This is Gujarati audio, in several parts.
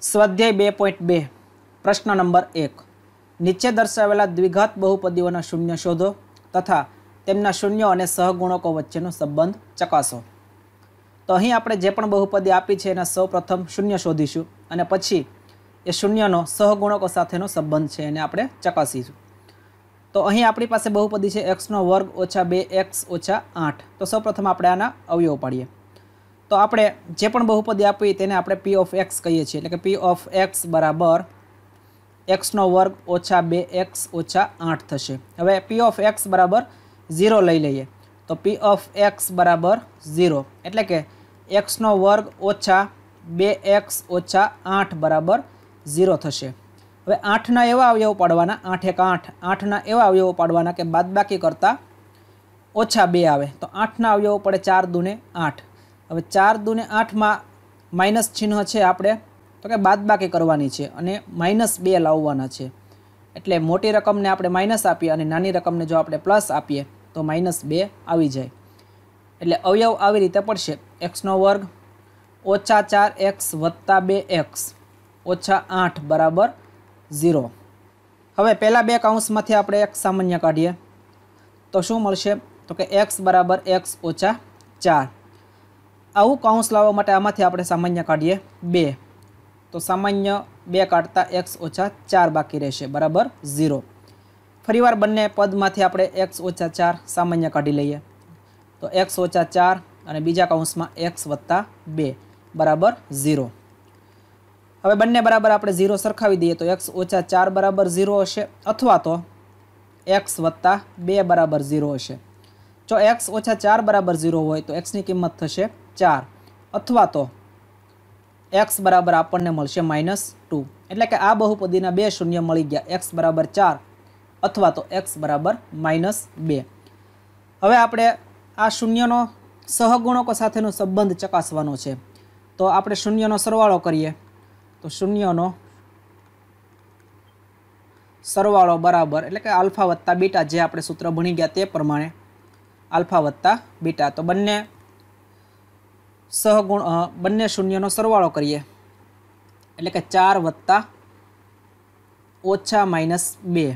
સ્વાધ્યાય બે પોઈન્ટ બે પ્રશ્ન નંબર એક નીચે દર્શાવેલા દ્વિઘાત બહુપદીઓના શૂન્ય શોધો તથા તેમના શૂન્ય અને સહગુણકો વચ્ચેનો સંબંધ ચકાસો તો અહીં આપણે જે પણ બહુપદી આપી છે એના સૌ પ્રથમ શૂન્ય શોધીશું અને પછી એ શૂન્યનો સહગુણકો સાથેનો સંબંધ છે એને આપણે ચકાસીશું તો અહીં આપણી પાસે બહુપદી છે એક્સનો વર્ગ ઓછા બે એક્સ ઓછા આઠ તો સૌપ્રથમ આપણે આના અવયવ પાડીએ તો આપણે જે પણ બહુપદી આપી તેને આપણે પી ઓફ એક્સ કહીએ છીએ એટલે કે પી ઓફ એક્સ બરાબર એક્સનો વર્ગ ઓછા બે એક્સ ઓછા આઠ થશે હવે પી ઓફ એક્સ બરાબર ઝીરો લઈ લઈએ તો પી ઓફ એક્સ બરાબર ઝીરો એટલે કે એક્સનો વર્ગ ઓછા બે એક્સ ઓછા આઠ બરાબર ઝીરો થશે હવે આઠના એવા અવયવો પાડવાના આઠ એક આઠ આઠના એવા અવયવો પાડવાના કે બાદબાકી કરતાં ઓછા બે આવે તો આઠના અવયવો પડે ચાર દુને આઠ હવે ચાર દુને આઠમાં માઇનસ ચિહ્ન છે આપણે તો કે બાદબાકી કરવાની છે અને માઇનસ બે લાવવાના છે એટલે મોટી રકમને આપણે માઇનસ આપીએ અને નાની રકમને જો આપણે પ્લસ આપીએ તો માઇનસ બે આવી જાય એટલે અવયવ આવી રીતે પડશે એક્સનો વર્ગ ઓછા ચાર એક્સ વત્તા બે એક્સ ઓછા આઠ બરાબર ઝીરો હવે પહેલાં બે કાઉન્સમાંથી આપણે એક સામાન્ય કાઢીએ તો શું મળશે તો કે એક્સ બરાબર એક્સ ઓછા ચાર આવું કાઉન્સ લાવવા માટે આમાંથી આપણે સામાન્ય કાઢીએ બે તો સામાન્ય બે કાઢતા એક્સ ઓછા ચાર બાકી રહેશે બરાબર ઝીરો ફરીવાર બંને પદમાંથી આપણે એક્સ ઓછા ચાર સામાન્ય કાઢી લઈએ તો એક્સ ઓછા ચાર અને બીજા કાઉન્સમાં એક્સ વત્તા બે બરાબર ઝીરો હવે બંને બરાબર આપણે ઝીરો સરખાવી દઈએ તો એક્સ ઓછા ચાર બરાબર ઝીરો હશે અથવા તો એક્સ વત્તા બે બરાબર ઝીરો હશે જો એક્સ ઓછા ચાર બરાબર ઝીરો હોય તો એક્સની કિંમત થશે ચાર અથવા તો એક્સ બરાબર આપણને મળશે માઇનસ ટુ એટલે કે આ બહુપદીના બે શૂન્ય મળી ગયા એક્સ બરાબર ચાર અથવા તો એક્સ બરાબર માઇનસ બે હવે આપણે આ શૂન્યનો સહગુણકો સાથેનો સંબંધ ચકાસવાનો છે તો આપણે શૂન્યનો સરવાળો કરીએ શૂન્યનો સરવાળો બરાબર એટલે કે આલ્ફા વત્તા બીટા જે આપણે સૂત્ર ભણી ગયા તે પ્રમાણે આલ્ફા વત્તા બીટા તો બંને સહગુણ બંને શૂન્યનો સરવાળો કરીએ એટલે કે ચાર વત્તા ઓછા માઇનસ બે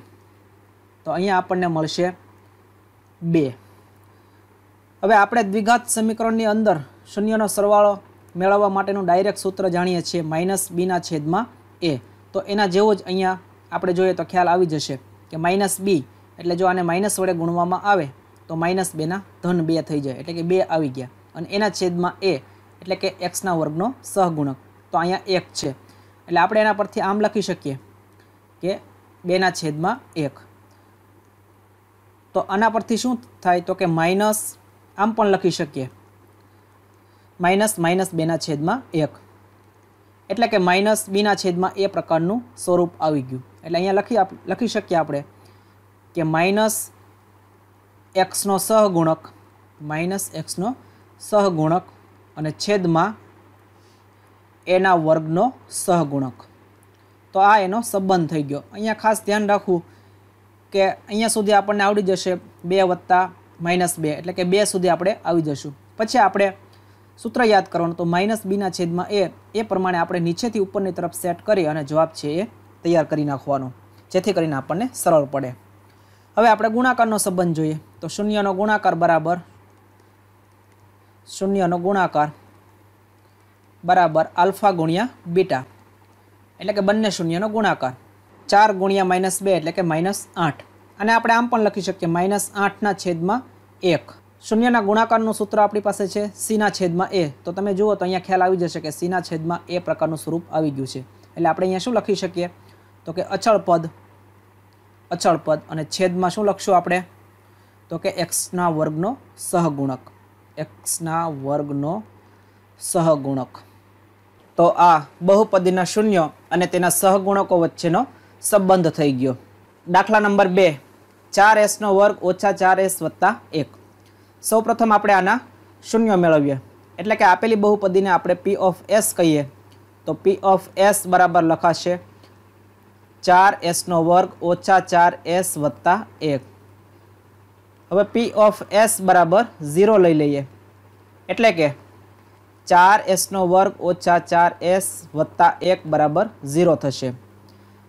તો અહીંયા આપણને મળશે બે હવે આપણે દ્વિઘાત સમીકરણની અંદર શૂન્યનો સરવાળો મેળવવા માટેનું ડાયરેક્ટ સૂત્ર જાણીએ છીએ માઇનસ બીના છેદમાં એ તો એના જેવો જ અહીંયા આપણે જોઈએ તો ખ્યાલ આવી જશે કે માઇનસ બી એટલે જો આને માઇનસ વડે ગુણવામાં આવે તો માઇનસ બેના ધન બે થઈ જાય એટલે કે બે આવી ગયા અને એના છેદમાં એ એટલે કે એક્સના વર્ગનો સહગુણક તો અહીંયા એક છે એટલે આપણે એના પરથી આમ લખી શકીએ કે બેના છેદમાં એક તો આના પરથી શું થાય તો કે માઇનસ આમ પણ લખી શકીએ માઇનસ માઇનસ બેના છેદમાં એક એટલે કે માઇનસ બીના છેદમાં એ પ્રકારનું સ્વરૂપ આવી ગયું એટલે અહીંયા લખી લખી શકીએ આપણે કે માઇનસ એક્સનો સહગુણક માઇનસ એક્સનો સહગુણક અને છેદમાં એના વર્ગનો સહગુણક તો આ એનો સંબંધ થઈ ગયો અહીંયા ખાસ ધ્યાન રાખવું કે અહીંયા સુધી આપણને આવડી જશે બે વત્તા માઇનસ બે એટલે કે બે સુધી આપણે આવી જશું પછી આપણે સૂત્ર યાદ કરવાનું તો માઇનસ બીના છેદમાં એ એ પ્રમાણે આપણે નીચેથી ઉપરની તરફ સેટ કરી અને જવાબ છે એ તૈયાર કરી નાખવાનો જેથી કરીને આપણને સરળ પડે હવે આપણે ગુણાકારનો સંબંધ જોઈએ તો શૂન્યનો ગુણાકાર બરાબર શૂન્યનો ગુણાકાર બરાબર આલ્ફા ગુણ્યા બીટા એટલે કે બંને શૂન્યનો ગુણાકાર ચાર ગુણ્યા માઇનસ બે એટલે કે માઇનસ આઠ અને આપણે આમ પણ લખી શકીએ માઇનસ આઠના છેદમાં એક શૂન્યના ગુણાકારનું સૂત્ર આપણી પાસે છે સીના છેદમાં એ તો તમે જુઓ તો અહીંયા ખ્યાલ આવી જશે કે સીના છેદમાં એ પ્રકારનું સ્વરૂપ આવી ગયું છે એટલે આપણે અહીંયા શું લખી શકીએ તો કે અચળ પદ અચળ પદ અને છેદમાં શું લખશું આપણે તો કે એક્સના વર્ગનો સહગુણક એક્સના વર્ગનો સહગુણક તો આ બહુપદીના શૂન્ય અને તેના સહગુણકો વચ્ચેનો સંબંધ થઈ ગયો દાખલા નંબર બે ચાર એસનો વર્ગ ઓછા ચાર એસ વત્તા એક સૌપ્રથમ આપણે આના શૂન્ય મેળવીએ એટલે કે આપેલી બહુપદીને આપણે પી ઓફ એસ કહીએ તો પી ઓફ એસ બરાબર લખાશે ચાર એસનો વર્ગ ઓછા ચાર એસ વત્તા એક હવે પી ઓફ એસ બરાબર ઝીરો લઈ લઈએ એટલે કે ચાર એસનો વર્ગ ઓછા ચાર એસ વત્તા એક બરાબર ઝીરો થશે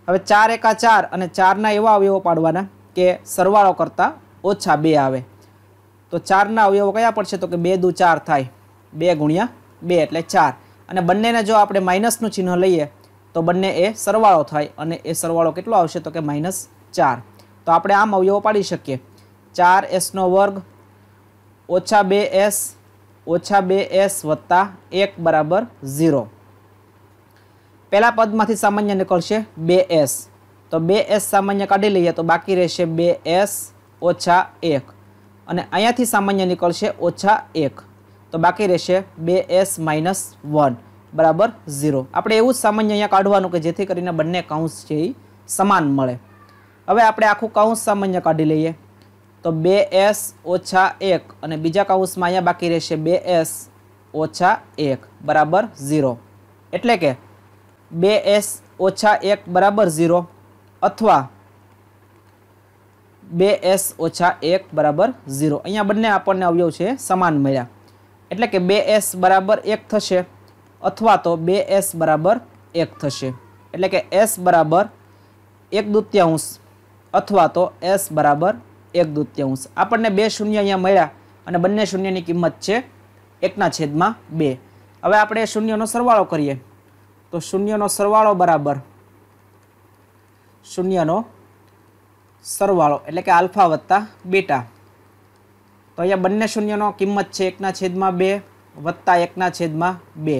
હવે ચાર એકા ચાર અને ચારના એવા અવયવો પાડવાના કે સરવાળો કરતાં ઓછા બે આવે તો ચારના અવયવો કયા પડશે તો કે બે દુ ચાર થાય બે ગુણ્યા બે એટલે ચાર અને બંનેને જો આપણે માઇનસનું ચિહ્ન લઈએ તો બંને એ સરવાળો થાય અને એ સરવાળો કેટલો આવશે તો કે માઇનસ ચાર તો આપણે આમ અવયવો પાડી શકીએ ચાર એસનો વર્ગ ઓછા બે એસ ઓછા બે એસ વત્તા એક બરાબર ઝીરો પહેલાં પદમાંથી સામાન્ય નીકળશે બે એસ તો બે એસ સામાન્ય કાઢી લઈએ તો બાકી રહેશે બે એસ ઓછા એક અને અહીંયાથી સામાન્ય નીકળશે ઓછા એક તો બાકી રહેશે બે એસ માઇનસ વન બરાબર ઝીરો આપણે એવું જ સામાન્ય અહીંયા કાઢવાનું કે જેથી કરીને બંને કૌંસ છે એ સમાન મળે હવે આપણે આખું કૌંસ સામાન્ય કાઢી લઈએ તો બે એસ ઓછા એક અને બીજા કાઉન્સમાં અહીંયા બાકી રહેશે બે એસ ઓછા એક બરાબર ઝીરો એટલે કે બે એસ ઓછા એક બરાબર ઝીરો અથવા બે એસ ઓછા એક બરાબર ઝીરો અહીંયા બંને આપણને અવયવ છે સમાન મળ્યા એટલે કે બે એસ બરાબર એક થશે અથવા તો બે એસ બરાબર એક થશે એટલે કે એસ બરાબર એક દૂત્યાંશ અથવા તો એસ બરાબર એક દૂત્યાંશ આપણને બે શૂન્ય અહીંયા મળ્યા અને બંને શૂન્યની કિંમત છે એકના છેદમાં બે હવે આપણે શૂન્યનો સરવાળો કરીએ તો શૂન્યનો સરવાળો બરાબર શૂન્યનો સરવાળો એટલે કે આલ્ફા વત્તા બેટા તો અહીંયા બંને શૂન્યનો કિંમત છે એકના છેદમાં બે વત્તા એકના છેદમાં બે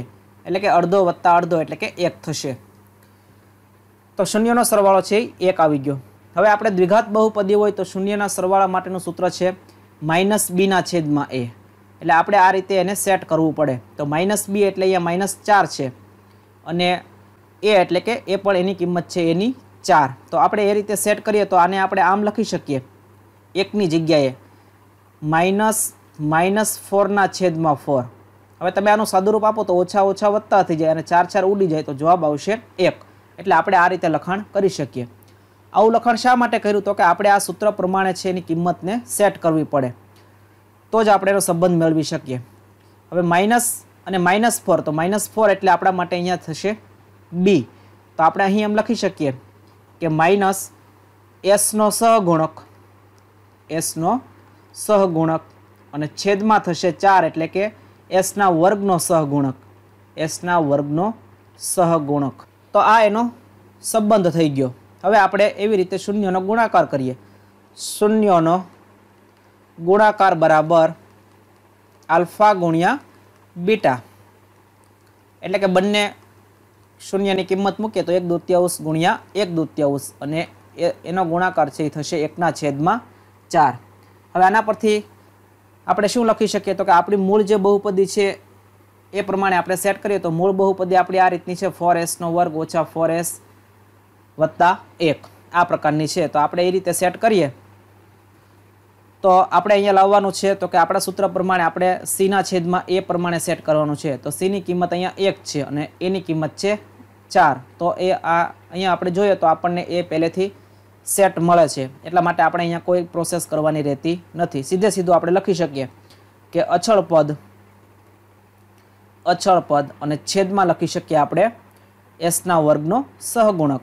એટલે કે અડધો વત્તા અડધો એટલે કે એક થશે તો શૂન્યનો સરવાળો છે એક આવી ગયો હવે આપણે દ્વિઘાત બહુપદી હોય તો શૂન્યના સરવાળા માટેનું સૂત્ર છે માઇનસ બીના છેદમાં એ એટલે આપણે આ રીતે એને સેટ કરવું પડે તો માઇનસ બી એટલે અહીંયા માઇનસ ચાર છે અને એ એટલે કે એ પણ એની કિંમત છે એની ચાર તો આપણે એ રીતે સેટ કરીએ તો આને આપણે આમ લખી શકીએ એકની જગ્યાએ માઇનસ માઇનસ ફોરના છેદમાં ફોર હવે તમે આનું સાદુરૂપ આપો તો ઓછા ઓછા વધતા થઈ જાય અને ચાર ચાર ઉડી જાય તો જવાબ આવશે એક એટલે આપણે આ રીતે લખાણ કરી શકીએ આવું લખાણ શા માટે કર્યું તો કે આપણે આ સૂત્ર પ્રમાણે છે એની કિંમતને સેટ કરવી પડે તો જ આપણે એનો સંબંધ મેળવી શકીએ હવે માઇનસ અને માઇનસ ફોર તો માઇનસ ફોર એટલે આપણા માટે અહીંયા થશે બી તો આપણે અહીં એમ લખી શકીએ કે માઇનસ એસનો સહગુણક એસનો સહગુણક અને છેદમાં થશે ચાર એટલે કે એસના વર્ગનો સહગુણક એસના વર્ગનો સહગુણક તો આ એનો સંબંધ થઈ ગયો હવે આપણે એવી રીતે શૂન્યનો ગુણાકાર કરીએ શૂન્યનો ગુણાકાર બરાબર આલ્ફા ગુણ્યા બીટા એટલે કે બંને શૂન્યની કિંમત મૂકીએ તો એક દૂત્યાંશ ગુણ્યા એક દૂત્યાંશ અને એનો ગુણાકાર છે એ થશે એકના છેદમાં ચાર હવે આના પરથી આપણે શું લખી શકીએ તો કે આપણી મૂળ જે બહુપદી છે એ પ્રમાણે આપણે સેટ કરીએ તો મૂળ બહુપદી આપણી આ રીતની છે ફોર એસનો વર્ગ ઓછા ફોર એસ વત્તા એક આ પ્રકારની છે તો આપણે એ રીતે સેટ કરીએ તો આપણે અહીંયા લાવવાનું છે તો કે આપણા સૂત્ર પ્રમાણે આપણે સીના છેદમાં એ પ્રમાણે સેટ કરવાનું છે તો સીની કિંમત અહીંયા એક છે અને એની કિંમત છે ચાર તો એ આ અહીંયા આપણે જોઈએ તો આપણને એ પહેલેથી સેટ મળે છે એટલા માટે આપણે અહીંયા કોઈ પ્રોસેસ કરવાની રહેતી નથી સીધે સીધું આપણે લખી શકીએ કે અછળ પદ અછળ પદ અને છેદમાં લખી શકીએ આપણે એસના વર્ગનો સહગુણક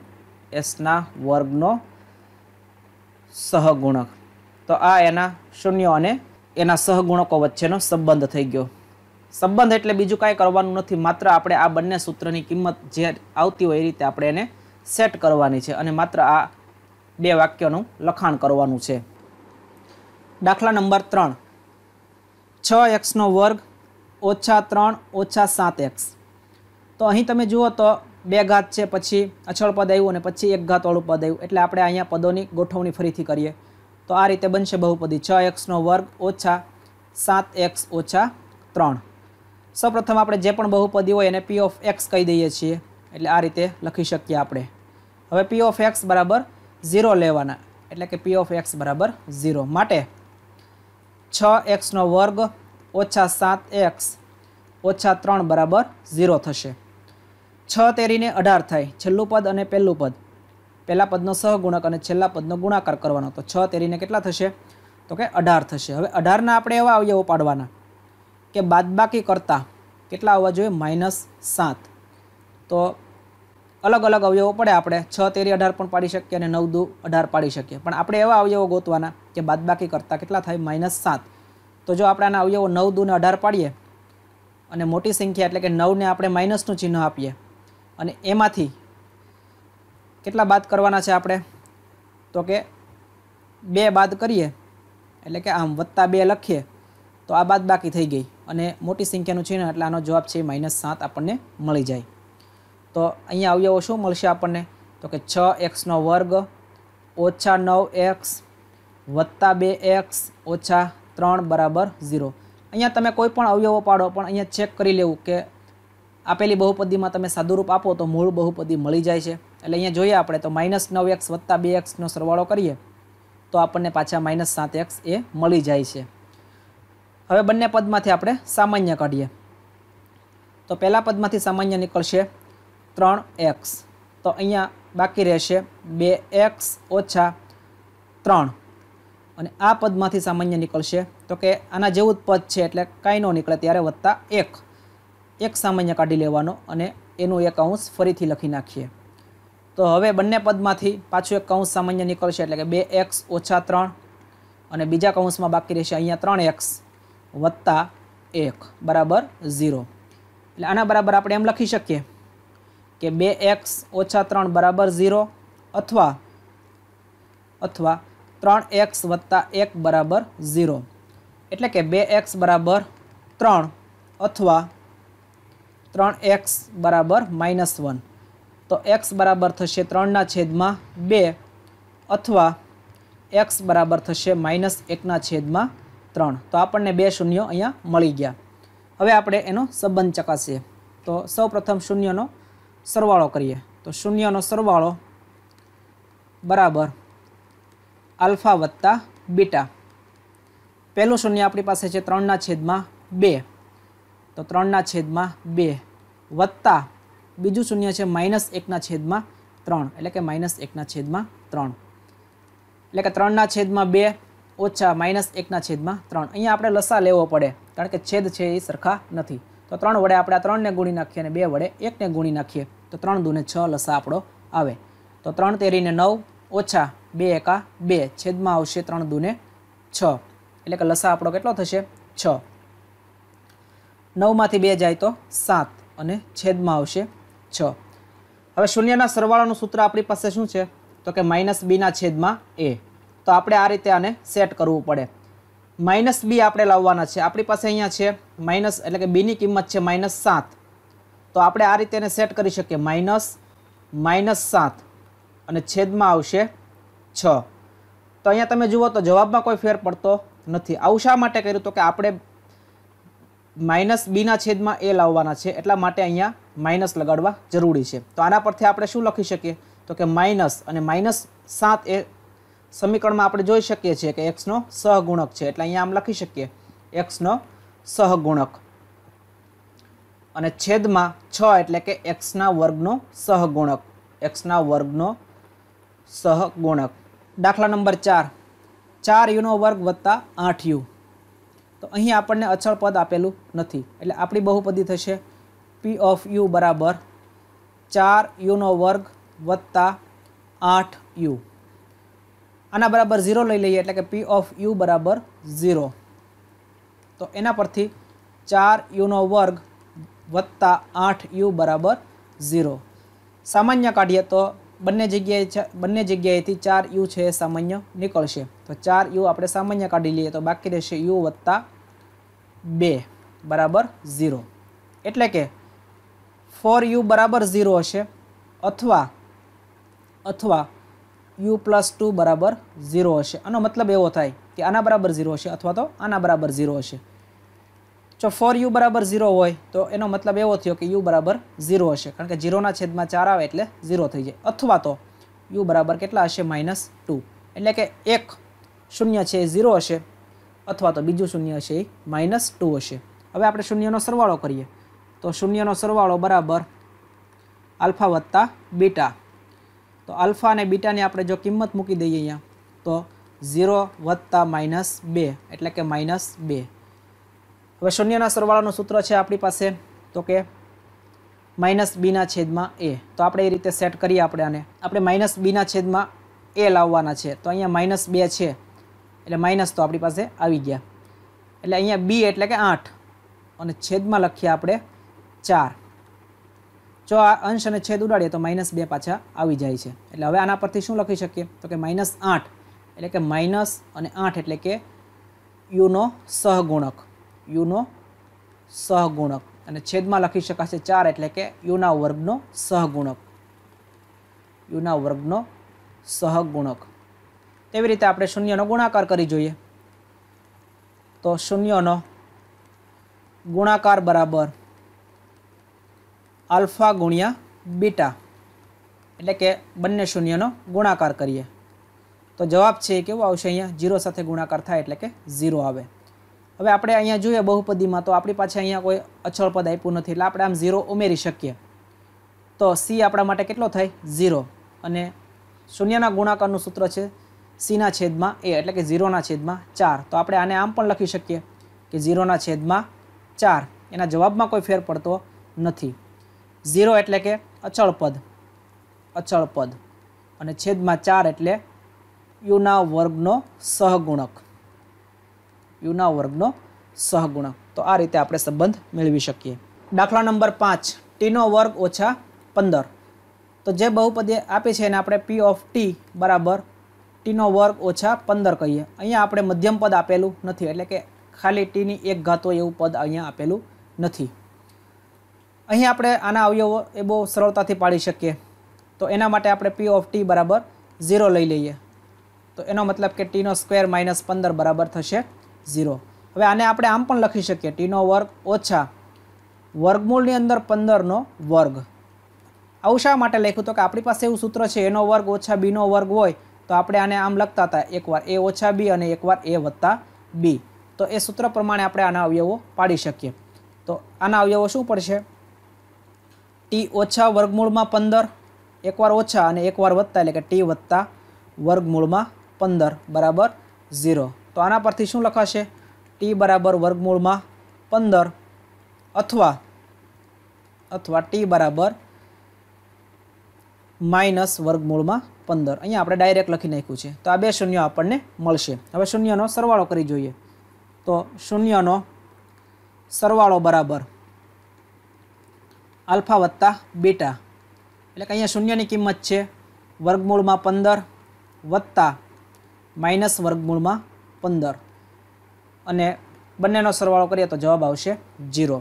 એસના વર્ગનો સહગુણક તો આ એના શૂન્ય અને એના સહગુણકો વચ્ચેનો સંબંધ થઈ ગયો સંબંધ એટલે બીજું કાંઈ કરવાનું નથી માત્ર આપણે આ બંને સૂત્રની કિંમત જે આવતી હોય એ રીતે આપણે એને સેટ કરવાની છે અને માત્ર આ બે વાક્યોનું લખાણ કરવાનું છે દાખલા નંબર ત્રણ છ એક્સનો વર્ગ ઓછા ત્રણ ઓછા સાત એક્સ તો અહીં તમે જુઓ તો બે ઘાત છે પછી અછળ પદ આવ્યું અને પછી એક ઘાતવાળું પદ આવ્યું એટલે આપણે અહીંયા પદોની ગોઠવણી ફરીથી કરીએ તો આ રીતે બનશે બહુપદી છ એક્સનો વર્ગ ઓછા સાત એક્સ ઓછા ત્રણ સૌપ્રથમ આપણે જે પણ બહુપદી હોય એને પી ઓફ એક્સ કહી દઈએ છીએ એટલે આ રીતે લખી શકીએ આપણે હવે પી ઓફ એક્સ બરાબર ઝીરો લેવાના એટલે કે પી ઓફ એક્સ બરાબર ઝીરો માટે છ એક્સનો વર્ગ ઓછા સાત એક્સ ઓછા ત્રણ બરાબર ઝીરો થશે છ તેરીને અઢાર થાય છેલ્લું પદ અને પહેલું પદ પહેલાં પદનો સહગુણક અને છેલ્લા પદનો ગુણાકાર કરવાનો તો છ તેરીને કેટલા થશે તો કે અઢાર થશે હવે અઢારના આપણે એવા અવયવો પાડવાના કે બાદબાકી કરતાં કેટલા હોવા જોઈએ માઇનસ સાત તો અલગ અલગ અવયવો પડે આપણે છ તેરી અઢાર પણ પાડી શકીએ અને નવ દુ અઢાર પાડી શકીએ પણ આપણે એવા અવયવો ગોતવાના કે બાદબાકી કરતાં કેટલા થાય માઇનસ સાત તો જો આપણે આના અવયવો નવ દુને અઢાર પાડીએ અને મોટી સંખ્યા એટલે કે નવને આપણે માઇનસનું ચિહ્ન આપીએ અને એમાંથી કેટલા બાદ કરવાના છે આપણે તો કે બે બાદ કરીએ એટલે કે આમ વત્તા બે લખીએ તો આ બાદ બાકી થઈ ગઈ અને મોટી સંખ્યાનું છે ને એટલે આનો જવાબ છે માઇનસ સાત આપણને મળી જાય તો અહીંયા અવયવો શું મળશે આપણને તો કે છ એક્સનો વર્ગ ઓછા નવ એક્સ વત્તા બે એક્સ ઓછા ત્રણ બરાબર ઝીરો અહીંયા તમે કોઈ પણ અવયવો પાડો પણ અહીંયા ચેક કરી લેવું કે આપેલી બહુપદીમાં તમે સાદુરૂપ આપો તો મૂળ બહુપદી મળી જાય છે એટલે અહીંયા જોઈએ આપણે તો માઇનસ નવ એક્સ વત્તા બે એક્સનો સરવાળો કરીએ તો આપણને પાછા માઇનસ સાત એક્સ એ મળી જાય છે હવે બંને પદમાંથી આપણે સામાન્ય કાઢીએ તો પહેલાં પદમાંથી સામાન્ય નીકળશે ત્રણ એક્સ તો અહીંયા બાકી રહેશે બે એક્સ ઓછા ત્રણ અને આ પદમાંથી સામાન્ય નીકળશે તો કે આના જેવું જ પદ છે એટલે કાંઈ ન નીકળે ત્યારે વધતા એક એક સામાન્ય કાઢી લેવાનો અને એનું એક અંશ ફરીથી લખી નાખીએ તો હવે બંને પદમાંથી પાછું એક કૌંસ સામાન્ય નીકળશે એટલે કે બે એક્સ ઓછા ત્રણ અને બીજા કૌંસમાં બાકી રહેશે અહીંયા ત્રણ એક્સ વત્તા એક બરાબર ઝીરો એટલે આના બરાબર આપણે એમ લખી શકીએ કે બે એક્સ ઓછા ત્રણ બરાબર ઝીરો અથવા અથવા ત્રણ એક્સ વત્તા એક બરાબર ઝીરો એટલે કે બે એક્સ બરાબર ત્રણ અથવા ત્રણ એક્સ બરાબર માઇનસ વન તો એક્સ બરાબર થશે ત્રણના છેદમાં બે અથવા એક્સ બરાબર થશે માઇનસ એકના છેદમાં ત્રણ તો આપણને બે શૂન્યો અહીંયા મળી ગયા હવે આપણે એનો સંબંધ ચકાસીએ તો સૌ પ્રથમ શૂન્યનો સરવાળો કરીએ તો શૂન્યનો સરવાળો બરાબર આલ્ફા વત્તા બીટા પહેલું શૂન્ય આપણી પાસે છે ત્રણના છેદમાં બે તો ત્રણના છેદમાં બે વત્તા બીજું શૂન્ય છે માઇનસ એકના છેદમાં ત્રણ એટલે કે માઇનસ એકના છેદમાં ત્રણ એટલે કે ત્રણના છેદમાં બે ઓછા માઇનસ એકના છેદમાં ત્રણ અહીંયા આપણે લસા લેવો પડે કારણ કે છેદ છે એ સરખા નથી તો ત્રણ વડે આપણે આ ત્રણને ગુણી નાખીએ અને બે વડે એકને ગુણી નાખીએ તો ત્રણ દૂને છ લસા આપણો આવે તો ત્રણ તેરીને નવ ઓછા બે એકા બે છેદમાં આવશે ત્રણ દૂને છ એટલે કે લસા આપણો કેટલો થશે છ નવમાંથી બે જાય તો સાત અને છેદમાં આવશે છ હવે શૂન્યના સરવાળાનું સૂત્ર આપણી પાસે શું છે તો કે માઇનસ બીના છેદમાં એ તો આપણે આ રીતે આને સેટ કરવું પડે માઇનસ બી આપણે લાવવાના છે આપણી પાસે અહીંયા છે માઇનસ એટલે કે બીની કિંમત છે માઇનસ સાત તો આપણે આ રીતે એને સેટ કરી શકીએ માઇનસ માઇનસ સાત અને છેદમાં આવશે છ તો અહીંયા તમે જુઓ તો જવાબમાં કોઈ ફેર પડતો નથી આવું શા માટે કર્યું તો કે આપણે માઇનસ બીના છેદમાં એ લાવવાના છે એટલા માટે અહીંયા માઇનસ લગાડવા જરૂરી છે તો આના પરથી આપણે શું લખી શકીએ તો કે માઇનસ અને માઇનસ સાત એ સમીકરણમાં આપણે જોઈ શકીએ છીએ કે એક્સનો સહગુણક છે એટલે અહીંયા આમ લખી શકીએ એક્સનો સહગુણક અને છેદમાં છ એટલે કે એક્સના વર્ગનો સહગુણક એક્સના વર્ગનો સહગુણક દાખલા નંબર ચાર ચાર યુનો વર્ગ વત્તા આઠ યુ તો અહીં આપણને અચળ પદ આપેલું નથી એટલે આપણી બહુપદી થશે પી ઓફ યુ બરાબર ચાર યુનો વર્ગ વત્તા આઠ યુ આના બરાબર ઝીરો લઈ લઈએ એટલે કે પી ઓફ યુ બરાબર ઝીરો તો એના પરથી ચાર યુનો વર્ગ વત્તા આઠ યુ બરાબર ઝીરો સામાન્ય કાઢીએ તો બંને જગ્યાએ બંને જગ્યાએથી ચાર યુ છે એ સામાન્ય નીકળશે તો ચાર યુ આપણે સામાન્ય કાઢી લઈએ તો બાકી રહેશે યુ વત્તા બે બરાબર ઝીરો એટલે કે ફોર યુ બરાબર ઝીરો હશે અથવા અથવા યુ પ્લસ ટુ બરાબર ઝીરો હશે આનો મતલબ એવો થાય કે આના બરાબર ઝીરો હશે અથવા તો આના બરાબર ઝીરો હશે જો ફોર યુ બરાબર ઝીરો હોય તો એનો મતલબ એવો થયો કે યુ બરાબર ઝીરો હશે કારણ કે ઝીરોના છેદમાં ચાર આવે એટલે ઝીરો થઈ જાય અથવા તો યુ બરાબર કેટલા હશે માઇનસ ટુ એટલે કે એક શૂન્ય છે એ ઝીરો હશે અથવા તો બીજું શૂન્ય હશે એ માઇનસ ટુ હશે હવે આપણે શૂન્યનો સરવાળો કરીએ તો શૂન્યનો સરવાળો બરાબર આલ્ફા વત્તા બીટા તો આલ્ફા અને બીટાની આપણે જો કિંમત મૂકી દઈએ અહીંયા તો ઝીરો વત્તા માઇનસ બે એટલે કે માઇનસ બે હવે શૂન્યના સરવાળાનું સૂત્ર છે આપણી પાસે તો કે માઇનસ બીના છેદમાં એ તો આપણે એ રીતે સેટ કરીએ આપણે આને આપણે માઇનસ બીના છેદમાં એ લાવવાના છે તો અહીંયા માઇનસ બે છે એટલે માઇનસ તો આપણી પાસે આવી ગયા એટલે અહીંયા બી એટલે કે આઠ અને છેદમાં લખીએ આપણે ચાર જો આ અંશ અને છેદ ઉડાડીએ તો માઇનસ બે પાછા આવી જાય છે એટલે હવે આના પરથી શું લખી શકીએ તો કે માઇનસ આઠ એટલે કે માઇનસ અને આઠ એટલે કે યુનો સહગુણક યુનો સહગુણક અને છેદમાં લખી શકાશે ચાર એટલે કે યુના વર્ગનો સહગુણક યુના વર્ગનો સહગુણક તેવી રીતે આપણે શૂન્યનો ગુણાકાર કરી જોઈએ તો શૂન્યનો ગુણાકાર બરાબર આલ્ફા ગુણ્યા બીટા એટલે કે બંને શૂન્યનો ગુણાકાર કરીએ તો જવાબ છે કેવું આવશે અહીંયા ઝીરો સાથે ગુણાકાર થાય એટલે કે ઝીરો આવે હવે આપણે અહીંયા જોઈએ બહુપદીમાં તો આપણી પાસે અહીંયા કોઈ અચળ પદ આપ્યું નથી એટલે આપણે આમ ઝીરો ઉમેરી શકીએ તો સી આપણા માટે કેટલો થાય ઝીરો અને શૂન્યના ગુણાકારનું સૂત્ર છે સીના છેદમાં એ એટલે કે ઝીરોના છેદમાં ચાર તો આપણે આને આમ પણ લખી શકીએ કે ઝીરોના છેદમાં ચાર એના જવાબમાં કોઈ ફેર પડતો નથી ઝીરો એટલે કે અચળ પદ અચળ પદ અને છેદમાં ચાર એટલે યુના વર્ગનો સહગુણક યુના વર્ગનો સહગુણક તો આ રીતે આપણે સંબંધ મેળવી શકીએ દાખલા નંબર પાંચ ટીનો વર્ગ ઓછા પંદર તો જે બહુપદી આપે છે એને આપણે પી ઓફ ટી બરાબર ટીનો વર્ગ ઓછા પંદર કહીએ અહીંયા આપણે મધ્યમ પદ આપેલું નથી એટલે કે ખાલી ટીની એક ઘાતો એવું પદ અહીંયા આપેલું નથી અહીં આપણે આના અવયવો એ બહુ સરળતાથી પાડી શકીએ તો એના માટે આપણે પી ઓફ ટી બરાબર ઝીરો લઈ લઈએ તો એનો મતલબ કે ટીનો સ્ક્વેર માઇનસ પંદર બરાબર થશે ઝીરો હવે આને આપણે આમ પણ લખી શકીએ ટીનો વર્ગ ઓછા વર્ગમૂળની અંદર પંદરનો વર્ગ આવું શા માટે લખ્યું તો કે આપણી પાસે એવું સૂત્ર છે એનો વર્ગ ઓછા બીનો વર્ગ હોય તો આપણે આને આમ લખતા હતા એકવાર એ ઓછા બી અને એકવાર એ વત્તા બી તો એ સૂત્ર પ્રમાણે આપણે આના અવયવો પાડી શકીએ તો આના અવયવો શું પડશે ટી ઓછા વર્ગમૂળમાં પંદર એકવાર ઓછા અને એકવાર વધતા એટલે કે ટી વત્તા વર્ગમૂળમાં પંદર બરાબર ઝીરો તો આના પરથી શું લખાશે ટી બરાબર વર્ગમૂળમાં પંદર અથવા અથવા ટી બરાબર માઇનસ વર્ગમૂળમાં પંદર અહીંયા આપણે ડાયરેક્ટ લખી નાખ્યું છે તો આ બે શૂન્યો આપણને મળશે હવે શૂન્યનો સરવાળો કરી જોઈએ તો શૂન્યનો સરવાળો બરાબર આલ્ફા વત્તા બીટા એટલે કે અહીંયા શૂન્યની કિંમત છે વર્ગમૂળમાં પંદર વત્તા માઇનસ વર્ગમૂળમાં પંદર અને બંનેનો સરવાળો કરીએ તો જવાબ આવશે ઝીરો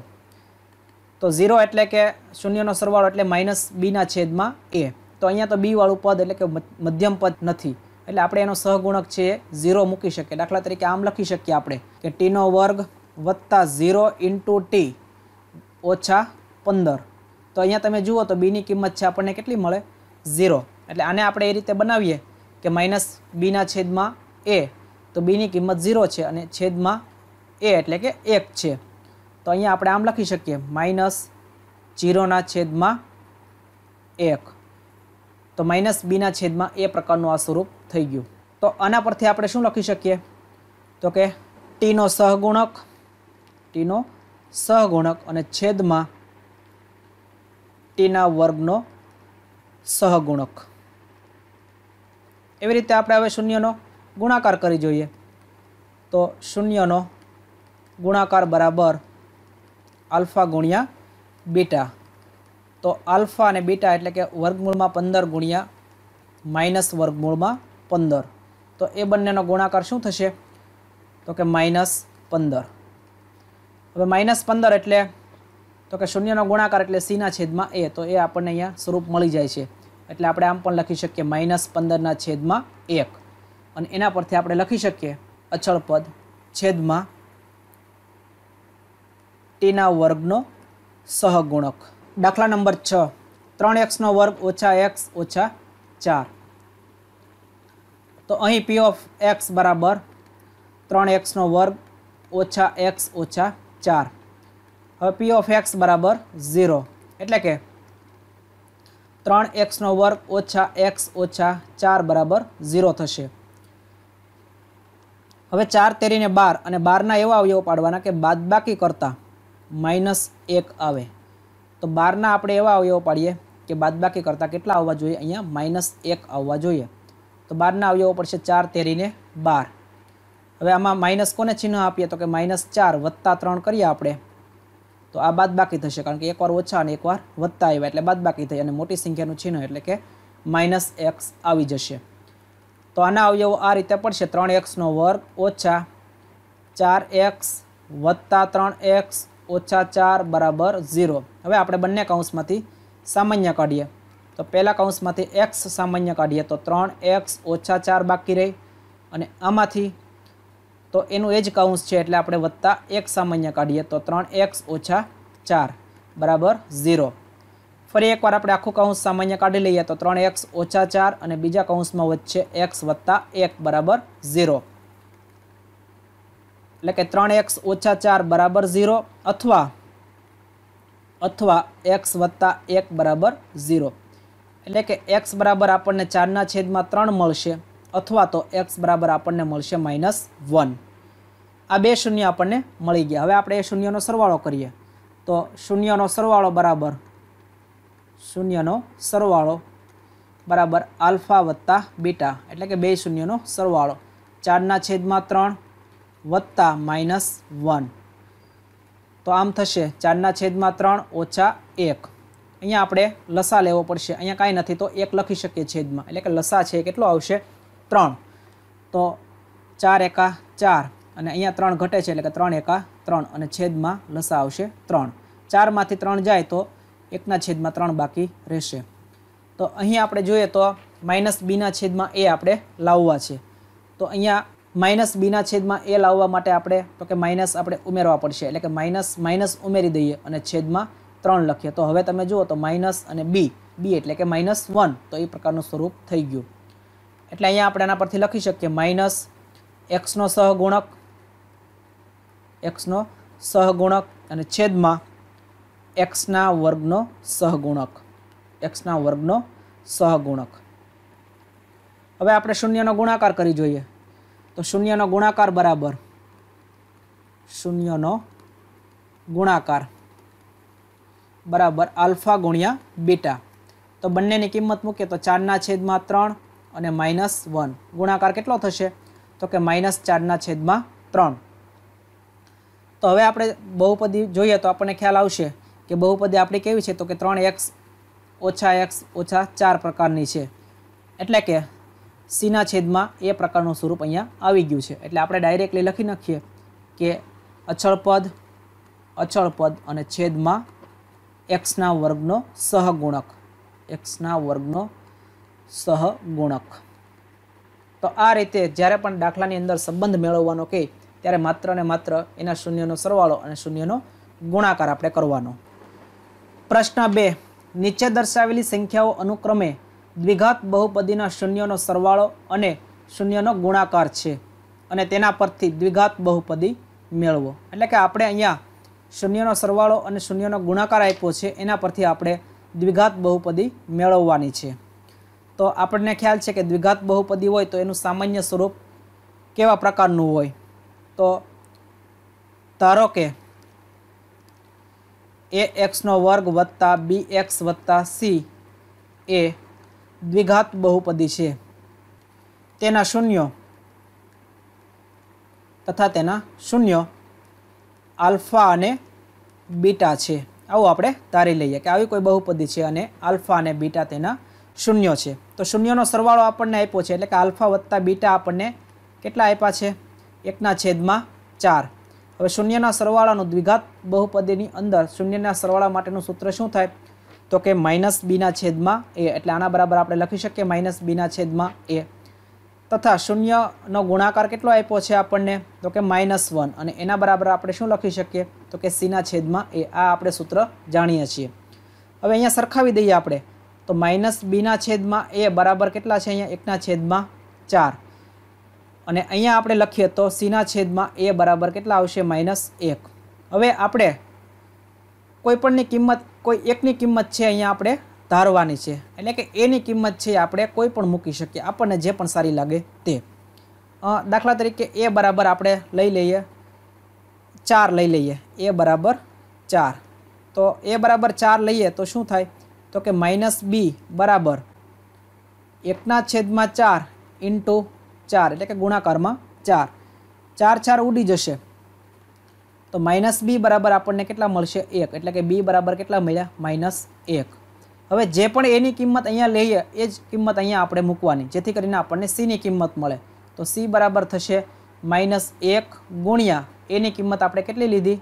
તો ઝીરો એટલે કે શૂન્યનો સરવાળો એટલે માઇનસ બીના છેદમાં એ તો અહીંયા તો બીવાળું પદ એટલે કે મધ્યમ પદ નથી એટલે આપણે એનો સહગુણક છે એ ઝીરો મૂકી શકીએ દાખલા તરીકે આમ લખી શકીએ આપણે કે ટીનો વર્ગ વત્તા ઝીરો ઇન્ટુ ટી ઓછા પંદર તો અહીંયા તમે જુઓ તો બીની કિંમત છે આપણને કેટલી મળે ઝીરો એટલે આને આપણે એ રીતે બનાવીએ કે માઇનસ બીના છેદમાં એ તો બીની કિંમત ઝીરો છે અને છેદમાં એ એટલે કે એક છે તો અહીંયા આપણે આમ લખી શકીએ માઇનસ ઝીરોના છેદમાં એક તો માઇનસ બીના છેદમાં એ પ્રકારનું આ સ્વરૂપ થઈ ગયું તો આના પરથી આપણે શું લખી શકીએ તો કે ટીનો સહગુણક ટીનો સહગુણક અને છેદમાં તેના વર્ગનો સહગુણક એવી રીતે આપણે હવે શૂન્યનો ગુણાકાર કરી જોઈએ તો શૂન્યનો ગુણાકાર બરાબર આલ્ફા ગુણ્યા બીટા તો આલ્ફા અને બીટા એટલે કે વર્ગમૂળમાં પંદર ગુણ્યા માઇનસ વર્ગમૂળમાં પંદર તો એ બંનેનો ગુણાકાર શું થશે તો કે માઇનસ પંદર હવે માઇનસ પંદર એટલે તો કે શૂન્યનો ગુણાકાર એટલે સીના છેદમાં એ તો એ આપણને અહીંયા સ્વરૂપ મળી જાય છે એટલે આપણે આમ પણ લખી શકીએ માઇનસ પંદરના છેદમાં એક અને એના પરથી આપણે લખી શકીએ અચળ પદ છેદમાં ટીના વર્ગનો સહગુણક દાખલા નંબર છ ત્રણ એક્સનો વર્ગ ઓછા એક્સ ઓછા ચાર તો અહીં પી ઓફ એક્સ બરાબર ત્રણ એક્સનો વર્ગ ઓછા એક્સ ઓછા ચાર હવે પી ઓફ એક્સ બરાબર ઝીરો એટલે કે ત્રણ એક્સનો વર્ગ ઓછા એક્સ ઓછા ચાર બરાબર ઝીરો થશે હવે ચાર તેરીને બાર અને બારના એવા અવયવો પાડવાના કે બાદબાકી કરતાં માઇનસ એક આવે તો બારના આપણે એવા અવયવો પાડીએ કે બાદબાકી કરતાં કેટલા આવવા જોઈએ અહીંયા માઇનસ એક આવવા જોઈએ તો બારના અવયવો પડશે ચાર તેરીને બાર હવે આમાં માઇનસ કોને ચિહ્ન આપીએ તો કે માઇનસ ચાર વત્તા ત્રણ કરીએ આપણે તો આ બાદબાકી થશે કારણ કે એકવાર ઓછા અને એકવાર વધતા આવ્યા એટલે બાદબાકી થઈ અને મોટી સંખ્યાનું ચિહ્ન એટલે કે માઇનસ એક્સ આવી જશે તો આના અવયવો આ રીતે પડશે ત્રણ એક્સનો વર્ગ ઓછા ચાર એક્સ વત્તા ત્રણ એક્સ ઓછા ચાર બરાબર ઝીરો હવે આપણે બંને કૌંસમાંથી સામાન્ય કાઢીએ તો પહેલાં કૌંસમાંથી એક્સ સામાન્ય કાઢીએ તો ત્રણ એક્સ ઓછા ચાર બાકી રહી અને આમાંથી તો એનું એ જ કૌંસ છે એટલે આપણે વત્તા એક સામાન્ય કાઢીએ તો ત્રણ એક્સ ઓછા ચાર બરાબર ઝીરો ફરી એકવાર આપણે આખું કૌંસ સામાન્ય કાઢી લઈએ તો ત્રણ એક્સ ઓછા ચાર અને બીજા કૌંસમાં વચ્ચે એક્સ વત્તા એક બરાબર ઝીરો એટલે કે ત્રણ એક્સ ઓછા ચાર બરાબર ઝીરો અથવા અથવા એક્સ વત્તા એક બરાબર ઝીરો એટલે કે એક્સ બરાબર આપણને ચારના છેદમાં ત્રણ મળશે અથવા તો એક્સ બરાબર આપણને મળશે માઇનસ વન આ બે શૂન્ય આપણને મળી ગયા હવે આપણે એ શૂન્યનો સરવાળો કરીએ તો શૂન્યનો સરવાળો બરાબર શૂન્યનો સરવાળો બરાબર આલ્ફા વત્તા બીટા એટલે કે બે શૂન્યનો સરવાળો ચારના છેદમાં ત્રણ વત્તા માઇનસ વન તો આમ થશે ચારના છેદમાં ત્રણ ઓછા એક અહીંયા આપણે લસા લેવો પડશે અહીંયા કાંઈ નથી તો એક લખી શકીએ છેદમાં એટલે કે લસા છે કેટલો આવશે ત્રણ તો ચાર એકા ચાર અને અહીંયા ત્રણ ઘટે છે એટલે કે ત્રણ એકા ત્રણ અને છેદમાં લસા આવશે ત્રણ ચારમાંથી ત્રણ જાય તો એકના છેદમાં ત્રણ બાકી રહેશે તો અહીં આપણે જોઈએ તો માઇનસ બીના છેદમાં એ આપણે લાવવા છે તો અહીંયા માઇનસ બીના છેદમાં એ લાવવા માટે આપણે તો કે માઇનસ આપણે ઉમેરવા પડશે એટલે કે માઇનસ માઇનસ ઉમેરી દઈએ અને છેદમાં ત્રણ લખીએ તો હવે તમે જુઓ તો માઇનસ અને બી બી એટલે કે માઇનસ વન તો એ પ્રકારનું સ્વરૂપ થઈ ગયું એટલે અહીંયા આપણે એના પરથી લખી શકીએ માઇનસ એક્સનો સહગુણક એક્સનો સહગુણક અને છેદમાં એક્સના વર્ગનો સહગુણક એક્સના વર્ગનો સહગુણક હવે આપણે શૂન્યનો ગુણાકાર કરી જોઈએ તો શૂન્યનો ગુણાકાર બરાબર શૂન્યનો ગુણાકાર બરાબર આલ્ફા ગુણ્યા બીટા તો બંનેની કિંમત મૂકીએ તો ચારના છેદમાં ત્રણ અને માઇનસ વન ગુણાકાર કેટલો થશે તો કે માઇનસ ચારના છેદમાં ત્રણ તો હવે આપણે બહુપદી જોઈએ તો આપણને ખ્યાલ આવશે કે બહુપદી આપણી કેવી છે તો કે ત્રણ એક્સ ઓછા એક્સ ઓછા ચાર પ્રકારની છે એટલે કે સીના છેદમાં એ પ્રકારનું સ્વરૂપ અહીંયા આવી ગયું છે એટલે આપણે ડાયરેક્ટલી લખી નાખીએ કે અચળ પદ અચળ પદ અને છેદમાં એક્સના વર્ગનો સહગુણક એક્સના વર્ગનો સહગુણક તો આ રીતે જ્યારે પણ દાખલાની અંદર સંબંધ મેળવવાનો કે ત્યારે માત્ર ને માત્ર એના શૂન્યનો સરવાળો અને શૂન્યનો ગુણાકાર આપણે કરવાનો પ્રશ્ન બે નીચે દર્શાવેલી સંખ્યાઓ અનુક્રમે દ્વિઘાત બહુપદીના શૂન્યનો સરવાળો અને શૂન્યનો ગુણાકાર છે અને તેના પરથી દ્વિઘાત બહુપદી મેળવો એટલે કે આપણે અહીંયા શૂન્યનો સરવાળો અને શૂન્યનો ગુણાકાર આપ્યો છે એના પરથી આપણે દ્વિઘાત બહુપદી મેળવવાની છે તો આપણને ખ્યાલ છે કે દ્વિઘાત બહુપદી હોય તો એનું સામાન્ય સ્વરૂપ કેવા પ્રકારનું હોય તો ધારો કે એ એક્સનો વર્ગ વત્તા બી એક્સ વત્તા સી એ દ્વિઘાત બહુપદી છે તેના શૂન્યો તથા તેના શૂન્યો આલ્ફા અને બીટા છે આવું આપણે ધારી લઈએ કે આવી કોઈ બહુપદી છે અને આલ્ફા અને બીટા તેના શૂન્ય છે તો શૂન્યનો સરવાળો આપણને આપ્યો છે એટલે કે આલ્ફા વત્તા બીટા આપણને કેટલા આપ્યા છે એકના છેદમાં ચાર હવે શૂન્યના સરવાળાનું દ્વિઘાત બહુપદીની અંદર શૂન્યના સરવાળા માટેનું સૂત્ર શું થાય તો કે માઇનસ બીના છેદમાં એ એટલે આના બરાબર આપણે લખી શકીએ માઇનસ બીના છેદમાં એ તથા શૂન્યનો ગુણાકાર કેટલો આપ્યો છે આપણને તો કે માઇનસ વન અને એના બરાબર આપણે શું લખી શકીએ તો કે સીના છેદમાં એ આ આપણે સૂત્ર જાણીએ છીએ હવે અહીંયા સરખાવી દઈએ આપણે તો માઇનસ બીના છેદમાં એ બરાબર કેટલા છે અહીંયા એકના છેદમાં ચાર અને અહીંયા આપણે લખીએ તો સીના છેદમાં એ બરાબર કેટલા આવશે માઇનસ એક હવે આપણે કોઈપણની કિંમત કોઈ એકની કિંમત છે અહીંયા આપણે ધારવાની છે એટલે કે એની કિંમત છે આપણે કોઈ પણ મૂકી શકીએ આપણને જે પણ સારી લાગે તે દાખલા તરીકે એ બરાબર આપણે લઈ લઈએ ચાર લઈ લઈએ એ બરાબર ચાર તો એ બરાબર ચાર લઈએ તો શું થાય તો કે માઇનસ બી બરાબર એકના છેદમાં ચાર ઇન્ટુ ચાર એટલે કે ગુણાકારમાં ચાર ચાર ચાર ઉડી જશે તો માઇનસ બી બરાબર આપણને કેટલા મળશે એક એટલે કે બી બરાબર કેટલા મળ્યા માઇનસ એક હવે જે પણ એની કિંમત અહીંયા લઈએ એ જ કિંમત અહીંયા આપણે મૂકવાની જેથી કરીને આપણને સીની કિંમત મળે તો સી બરાબર થશે માઇનસ એક ગુણ્યા એની કિંમત આપણે કેટલી લીધી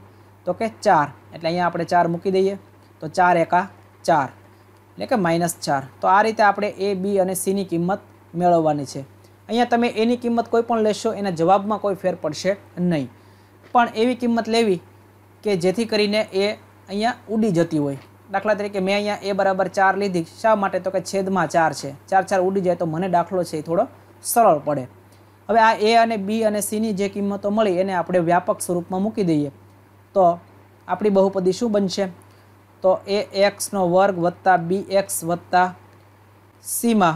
તો કે ચાર એટલે અહીંયા આપણે ચાર મૂકી દઈએ તો ચાર એકા ચાર એટલે કે માઇનસ ચાર તો આ રીતે આપણે એ બી અને સીની કિંમત મેળવવાની છે અહીંયા તમે એની કિંમત કોઈ પણ લેશો એના જવાબમાં કોઈ ફેર પડશે નહીં પણ એવી કિંમત લેવી કે જેથી કરીને એ અહીંયા ઉડી જતી હોય દાખલા તરીકે મેં અહીંયા એ બરાબર ચાર લીધી શા માટે તો કે છેદમાં ચાર છે ચાર ચાર ઉડી જાય તો મને દાખલો છે એ થોડો સરળ પડે હવે આ એ અને બી અને સીની જે કિંમતો મળી એને આપણે વ્યાપક સ્વરૂપમાં મૂકી દઈએ તો આપણી બહુપદી શું બનશે તો એ એક્સનો વર્ગ વત્તા બી એક્સ વત્તા સીમાં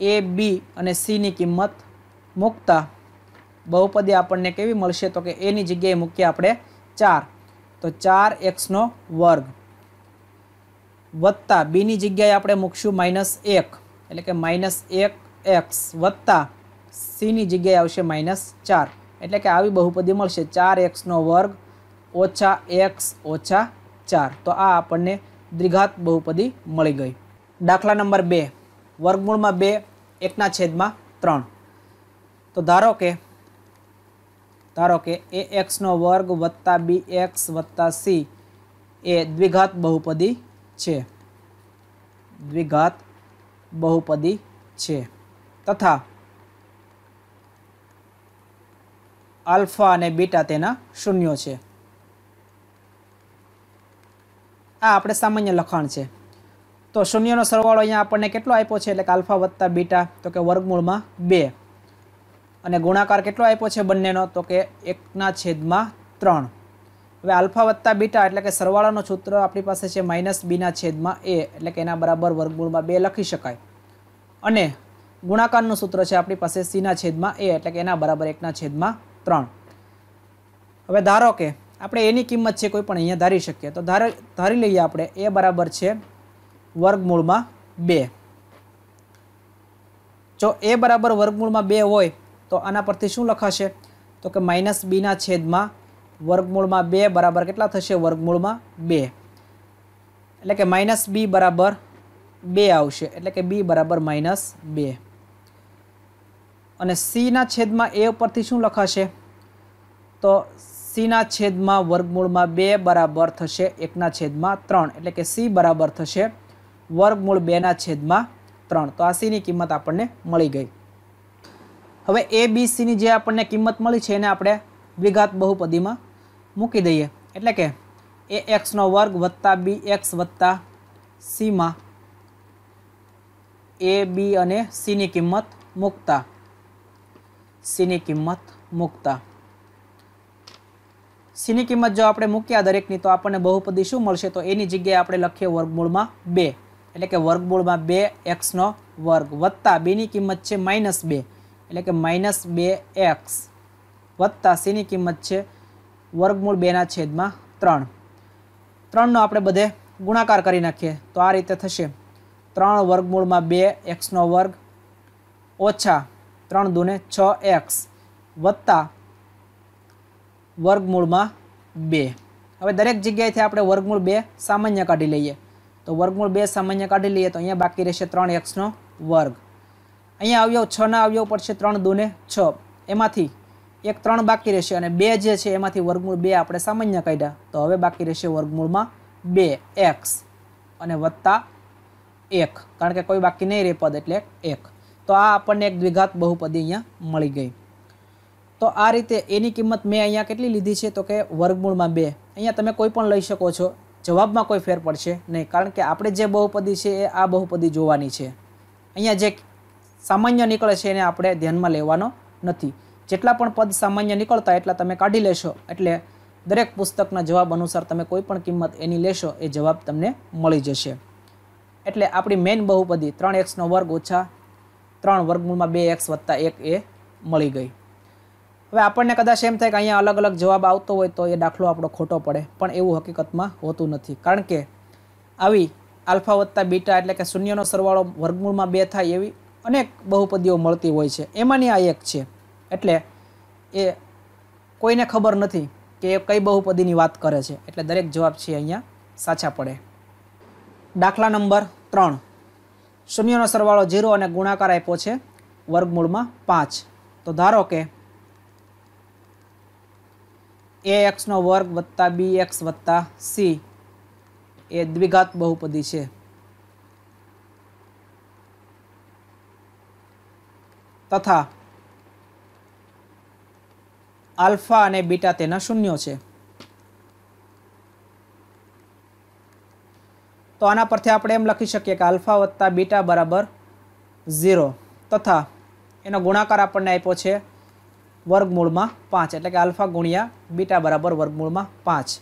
એ બી અને સીની કિંમત મૂકતા બહુપદી આપણને કેવી મળશે તો કે એની જગ્યાએ મૂકીએ આપણે ચાર તો ચાર એક્સનો વર્ગ વત્તા બીની જગ્યાએ આપણે મૂકશું માઇનસ એક એટલે કે માઇનસ એક એક્સ વત્તા સીની જગ્યાએ આવશે માઇનસ ચાર એટલે કે આવી બહુપદી મળશે ચાર એક્સનો વર્ગ ઓછા એક્સ ઓછા ચાર તો આ આપણને દ્વિઘાત બહુપદી મળી ગઈ દાખલા નંબર બે વર્ગમૂળમાં બે એકના છેદમાં ત્રણ તો ધારો કે ધારો કે એ એક્સનો વર્ગ વત્તા બી એક્સ વત્તા સી એ દ્વિઘાત બહુપદી છે દ્વિઘાત બહુપદી છે તથા આલ્ફા અને બીટા તેના શૂન્યો છે આ આપણે સામાન્ય લખાણ છે તો શૂન્યનો સરવાળો અહીંયા આપણને કેટલો આપ્યો છે એટલે કે આલ્ફા વત્તા બીટા તો કે વર્ગમૂળમાં બે અને ગુણાકાર કેટલો આપ્યો છે બંનેનો તો કે એકના છેદમાં ત્રણ હવે આલ્ફા વત્તા બીટા એટલે કે સરવાળાનો સૂત્ર આપણી પાસે છે માઇનસ બીના છેદમાં એ એટલે કે એના બરાબર વર્ગમૂળમાં બે લખી શકાય અને ગુણાકારનું સૂત્ર છે આપણી પાસે સીના છેદમાં એ એટલે કે એના બરાબર એકના છેદમાં ત્રણ હવે ધારો કે આપણે એની કિંમત છે કોઈ પણ અહીંયા ધારી શકીએ તો ધાર ધારી લઈએ આપણે એ બરાબર છે વર્ગમૂળમાં બે જો એ બરાબર વર્ગમૂળમાં બે હોય તો આના પરથી શું લખાશે તો કે માઇનસ બીના છેદમાં વર્ગમૂળમાં બે બરાબર કેટલા થશે વર્ગમૂળમાં બે એટલે કે માઇનસ બી બરાબર બે આવશે એટલે કે બી બરાબર માઇનસ બે અને સીના છેદમાં એ ઉપરથી શું લખાશે તો સીના છેદમાં વર્ગમૂળમાં બે બરાબર થશે એકના છેદમાં ત્રણ એટલે કે સી બરાબર થશે વર્ગમૂળ બેના છેદમાં ત્રણ તો આ સીની કિંમત આપણને મળી ગઈ હવે એ બી સીની જે આપણને કિંમત મળી છે એને આપણે વિઘાત બહુપદીમાં મૂકી દઈએ એટલે કે એ એક્સનો વર્ગ વત્તા બી એક્સ વત્તા સીમાં એ બી અને સીની કિંમત મૂકતા સીની કિંમત મૂકતા સીની કિંમત જો આપણે મૂક્યા દરેકની તો આપણને બહુપદી શું મળશે તો એની જગ્યાએ આપણે લખીએ વર્ગમૂળમાં બે એટલે કે વર્ગમૂળમાં બે એક્સનો વર્ગ વત્તા બેની કિંમત છે માઇનસ બે એટલે કે માઇનસ બે એક્સ વત્તા સીની કિંમત છે વર્ગમૂળ બેના છેદમાં ત્રણ ત્રણનો આપણે બધે ગુણાકાર કરી નાખીએ તો આ રીતે થશે ત્રણ વર્ગમૂળમાં બે એક્સનો વર્ગ ઓછા ત્રણ દૂને છ એક્સ વત્તા વર્ગમૂળમાં બે હવે દરેક જગ્યાએથી આપણે વર્ગમૂળ બે સામાન્ય કાઢી લઈએ તો વર્ગમૂળ બે સામાન્ય કાઢી લઈએ તો અહીંયા બાકી રહેશે ત્રણ એક્સનો વર્ગ અહીંયા આવ્યો છના આવ્યો પડશે ત્રણ દોને છ એમાંથી એક ત્રણ બાકી રહેશે અને બે જે છે એમાંથી વર્ગમૂળ બે આપણે સામાન્ય કાઢ્યા તો હવે બાકી રહેશે વર્ગમૂળમાં બે એક્સ અને વત્તા એક કારણ કે કોઈ બાકી નહીં રહે પદ એટલે એક તો આ આપણને એક દ્વિઘાત બહુપદી અહીંયા મળી ગઈ તો આ રીતે એની કિંમત મેં અહીંયા કેટલી લીધી છે તો કે વર્ગમૂળમાં બે અહીંયા તમે કોઈ પણ લઈ શકો છો જવાબમાં કોઈ ફેર પડશે નહીં કારણ કે આપણે જે બહુપદી છે એ આ બહુપદી જોવાની છે અહીંયા જે સામાન્ય નીકળે છે એને આપણે ધ્યાનમાં લેવાનો નથી જેટલા પણ પદ સામાન્ય નીકળતા એટલા તમે કાઢી લેશો એટલે દરેક પુસ્તકના જવાબ અનુસાર તમે કોઈ પણ કિંમત એની લેશો એ જવાબ તમને મળી જશે એટલે આપણી મેઇન બહુપદી ત્રણ એક્સનો વર્ગ ઓછા ત્રણ વર્ગમૂળમાં બે એક્સ વત્તા એક એ મળી ગઈ હવે આપણને કદાચ એમ થાય કે અહીંયા અલગ અલગ જવાબ આવતો હોય તો એ દાખલો આપણો ખોટો પડે પણ એવું હકીકતમાં હોતું નથી કારણ કે આવી આલ્ફા વત્તા બીટા એટલે કે શૂન્યનો સરવાળો વર્ગમૂળમાં બે થાય એવી અનેક બહુપદીઓ મળતી હોય છે એમાંની આ એક છે એટલે એ કોઈને ખબર નથી કે એ કઈ બહુપદીની વાત કરે છે એટલે દરેક જવાબ છે અહીંયા સાચા પડે દાખલા નંબર ત્રણ શૂન્યનો સરવાળો ઝીરો અને ગુણાકાર આપ્યો છે વર્ગમૂળમાં પાંચ તો ધારો કે એ એક્સનો વર્ગ વત્તા બી એક્સ વત્તા સી એ દ્વિઘાત બહુપદી છે તથા આલ્ફા અને બીટા તેના શૂન્યો છે તો આના પરથી આપણે એમ લખી શકીએ કે આલ્ફા વત્તા બીટા બરાબર ઝીરો તથા એનો ગુણાકાર આપણને આપ્યો છે વર્ગમૂળમાં પાંચ એટલે કે આલ્ફા ગુણ્યા બીટા બરાબર વર્ગમૂળમાં પાંચ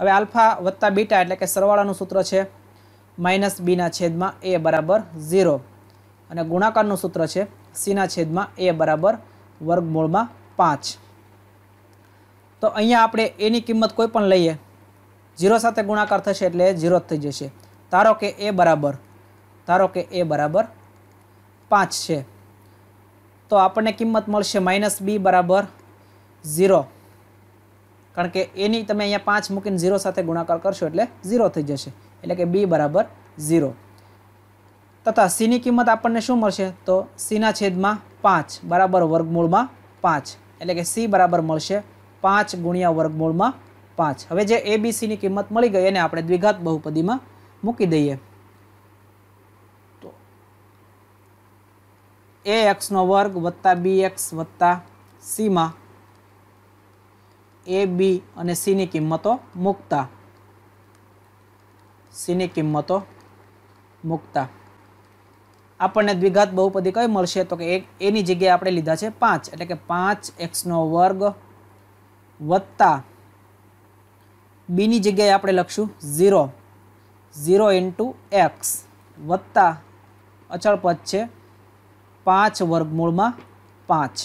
હવે આલ્ફા વત્તા બીટા એટલે કે સરવાળાનું સૂત્ર છે માઇનસ બીના છેદમાં એ બરાબર ઝીરો અને ગુણાકારનું સૂત્ર છે સીના છેદમાં એ બરાબર વર્ગમૂળમાં પાંચ તો અહીંયા આપણે એની કિંમત કોઈ પણ લઈએ ઝીરો સાથે ગુણાકાર થશે એટલે ઝીરો જ થઈ જશે ધારો કે એ બરાબર ધારો કે એ બરાબર પાંચ છે તો આપણને કિંમત મળશે માઇનસ બી બરાબર ઝીરો કારણ કે એની તમે અહીંયા પાંચ મૂકીને ઝીરો સાથે ગુણાકાર કરશો એટલે ઝીરો થઈ જશે એટલે કે બી બરાબર ઝીરો તથા સીની કિંમત આપણને શું મળશે તો સીના છેદમાં પાંચ બરાબર વર્ગમૂળમાં પાંચ એટલે કે સી બરાબર મળશે પાંચ ગુણ્યા વર્ગમૂળમાં પાંચ હવે જે એ બી સીની કિંમત મળી ગઈ એને આપણે દ્વિઘાત બહુપદીમાં મૂકી દઈએ એ એક્સનો વર્ગ વત્તા બી એક્સ વત્તા સીમાં એ બી અને સીની કિંમતો મૂકતા સીની કિંમતો મૂકતા આપણને દ્વિઘાત બહુપદી કઈ મળશે તો કે એક એની જગ્યાએ આપણે લીધા છે પાંચ એટલે કે પાંચ એક્સનો વર્ગ વત્તા બીની જગ્યાએ આપણે લખશું ઝીરો ઝીરો ઇન્ટુ એક્સ વત્તા અચળપદ છે પાંચ વર્ગમૂળમાં પાંચ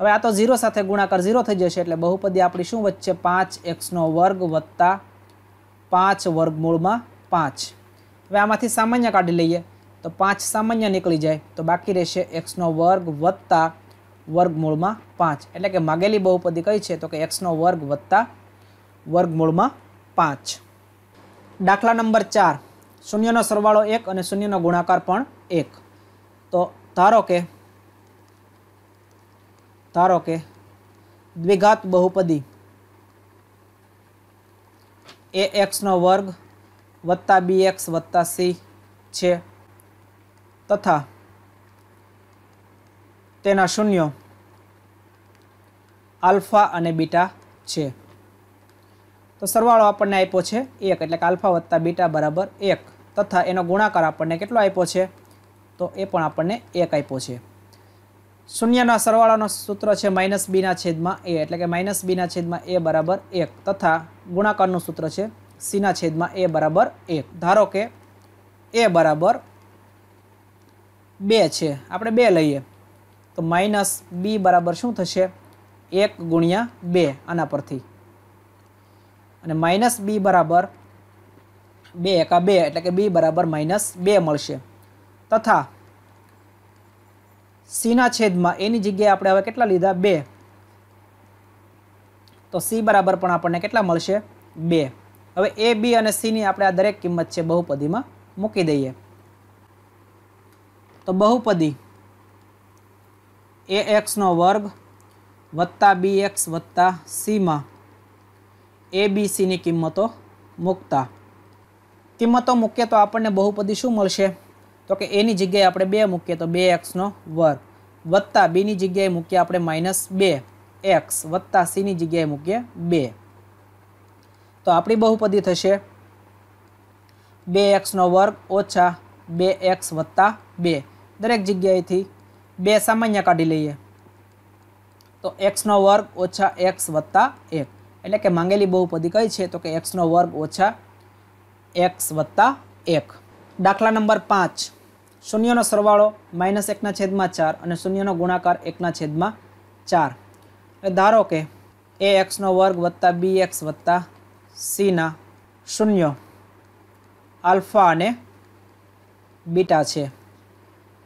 હવે આ તો ઝીરો સાથે ગુણાકાર ઝીરો થઈ જશે એટલે બહુપદી આપણી શું વચ્ચે પાંચ એક્સનો વર્ગ વત્તા પાંચ વર્ગમૂળમાં પાંચ હવે આમાંથી સામાન્ય કાઢી લઈએ તો પાંચ સામાન્ય નીકળી જાય તો બાકી રહેશે એક્સનો વર્ગ વત્તા વર્ગમૂળમાં પાંચ એટલે કે માગેલી બહુપદી કઈ છે તો કે એક્સનો વર્ગ વત્તા વર્ગમૂળમાં પાંચ દાખલા નંબર ચાર શૂન્યનો સરવાળો એક અને શૂન્યનો ગુણાકાર પણ એક તો ધારો કે ધારો કે દ્વિઘાત બહુપદી એ એક્સનો વર્ગ વત્તા બી એક્સ વત્તા સી છે તથા તેના શૂન્યો આલ્ફા અને બીટા છે તો સરવાળો આપણને આપ્યો છે એક એટલે કે આલ્ફા વત્તા બીટા બરાબર એક તથા એનો ગુણાકાર આપણને કેટલો આપ્યો છે તો એ પણ આપણને એક આપ્યો છે શૂન્યના સરવાળાનો સૂત્ર છે માઇનસ બીના છેદમાં એ એટલે કે માઇનસ બીના છેદમાં એ બરાબર એક તથા ગુણાકારનું સૂત્ર છે સીના છેદમાં એ બરાબર એક ધારો કે એ બરાબર બે છે આપણે બે લઈએ તો માઇનસ બી બરાબર શું થશે એક ગુણ્યા બે આના પરથી અને માઇનસ બી બરાબર બે એકા બે એટલે કે બી બરાબર માઇનસ બે મળશે તથા સીના છેદમાં એની જગ્યાએ આપણે હવે કેટલા લીધા બે તો સી બરાબર પણ આપણને કેટલા મળશે બે હવે એ બી અને સીની આપણે આ દરેક કિંમત છે બહુપદીમાં મૂકી દઈએ તો બહુપદી એ એક્સનો વર્ગ વત્તા બી એક્સ વત્તા સીમાં એ બી સીની કિંમતો મૂકતા કિંમતો મૂકીએ તો આપણને બહુપદી શું મળશે તો કે એની જગ્યાએ આપણે બે મૂકીએ તો બે એક્સનો વર્ગ વત્તા બીની જગ્યાએ મૂકીએ આપણે માઇનસ બે એક્સ વત્તા સીની જગ્યાએ મૂકીએ બે તો આપણી બહુપદી થશે બે એક્સનો વર્ગ ઓછા બે એક્સ વત્તા બે દરેક જગ્યાએથી બે સામાન્ય કાઢી લઈએ તો એક્સનો વર્ગ ઓછા એક્સ વત્તા એક એટલે કે માંગેલી બહુપદી કઈ છે તો કે એક્સનો વર્ગ ઓછા એક્સ વત્તા એક દાખલા નંબર પાંચ શૂન્યનો સરવાળો માઇનસ એકના છેદમાં ચાર અને શૂન્યનો ગુણાકાર એકના છેદમાં ચાર એ ધારો કે એ એક્સનો વર્ગ વત્તા બી એક્સ વત્તા સીના શૂન્ય આલ્ફા અને બીટા છે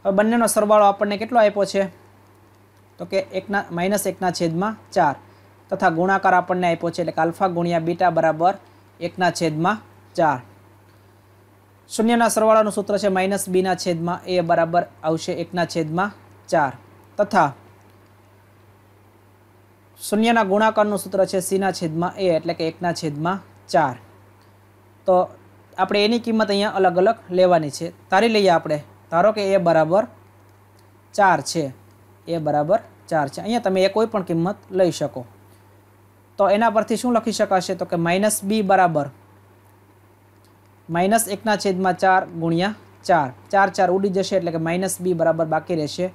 હવે બંનેનો સરવાળો આપણને કેટલો આપ્યો છે તો કે એકના માઇનસ એકના છેદમાં ચાર તથા ગુણાકાર આપણને આપ્યો છે એટલે કે આલ્ફા ગુણ્યા બીટા બરાબર એકના છેદમાં ચાર શૂન્યના સરવાળાનું સૂત્ર છે માઇનસ બીના છેદમાં એ બરાબર આવશે એકના છેદમાં ચાર તથા શૂન્યના ગુણાકારનું સૂત્ર છે સીના છેદમાં એ એટલે કે એકના છેદમાં ચાર તો આપણે એની કિંમત અહીંયા અલગ અલગ લેવાની છે તારી લઈએ આપણે ધારો કે એ બરાબર ચાર છે એ બરાબર ચાર છે અહીંયા તમે એ કોઈ પણ કિંમત લઈ શકો તો એના પરથી શું લખી શકાશે તો કે માઇનસ બી બરાબર માઇનસ એકના છેદમાં ચાર ગુણ્યા ચાર ચાર ચાર ઉડી જશે એટલે કે માઇનસ બી બરાબર બાકી રહેશે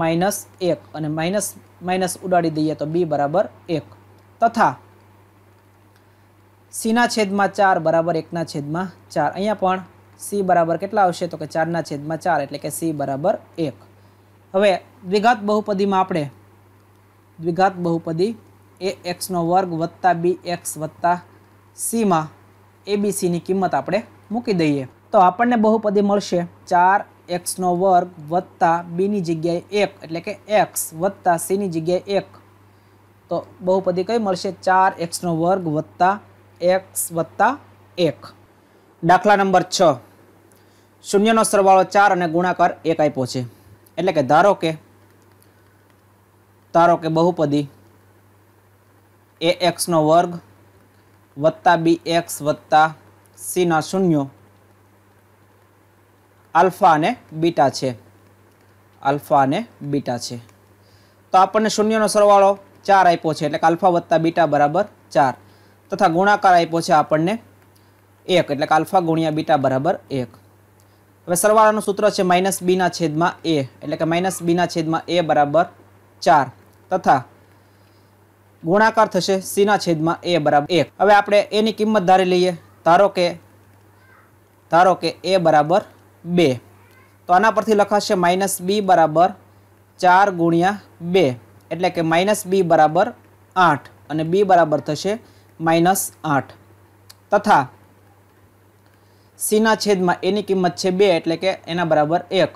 માઇનસ એક અને માઇનસ માઇનસ ઉડાડી દઈએ તો બી બરાબર એક તથા સીના છેદમાં ચાર બરાબર એકના છેદમાં ચાર અહીંયા પણ સી બરાબર કેટલા આવશે તો કે ચારના છેદમાં ચાર એટલે કે સી બરાબર એક હવે દ્વિઘાત બહુપદીમાં આપણે દ્વિઘાત બહુપદી એ એક્સનો વર્ગ વત્તા બી એક્સ વત્તા સીમાં એબીસીની કિંમત આપણે મૂકી દઈએ તો આપણને બહુપદી મળશે ચાર એક્સનો વર્ગ વત્તા બીની જગ્યાએ એક એટલે કે એક્સ વત્તા સીની જગ્યાએ એક તો બહુપદી કઈ મળશે ચાર એક્સનો વર્ગ વત્તા એક્સ વત્તા એક દાખલા નંબર છ શૂન્યનો સરવાળો ચાર અને ગુણાકાર એક આપ્યો છે એટલે કે ધારો કે ધારો કે બહુપદી એ એક્સનો વર્ગ વત્તા બી એક્સ વત્તા સીના શૂન્યો આલ્ફા અને બીટા છે આલ્ફા અને બીટા છે તો આપણને શૂન્યનો સરવાળો ચાર આપ્યો છે એટલે કે આલ્ફા વત્તા બીટા બરાબર ચાર તથા ગુણાકાર આપ્યો છે આપણને એક એટલે કે આલ્ફા ગુણ્યા બીટા બરાબર એક હવે સરવાળાનું સૂત્ર છે માઇનસ બીના છેદમાં એ એટલે કે માઇનસ બીના છેદમાં એ બરાબર ચાર તથા ગુણાકાર થશે સીના છેદમાં એ બરાબર એક હવે આપણે એની કિંમત ધારી લઈએ ધારો કે ધારો કે એ બરાબર બે તો આના પરથી લખાશે માઇનસ બી બરાબર ચાર ગુણ્યા બે એટલે કે માઇનસ બી બરાબર આઠ અને બી બરાબર થશે માઇનસ આઠ તથા સીના છેદમાં એની કિંમત છે બે એટલે કે એના બરાબર એક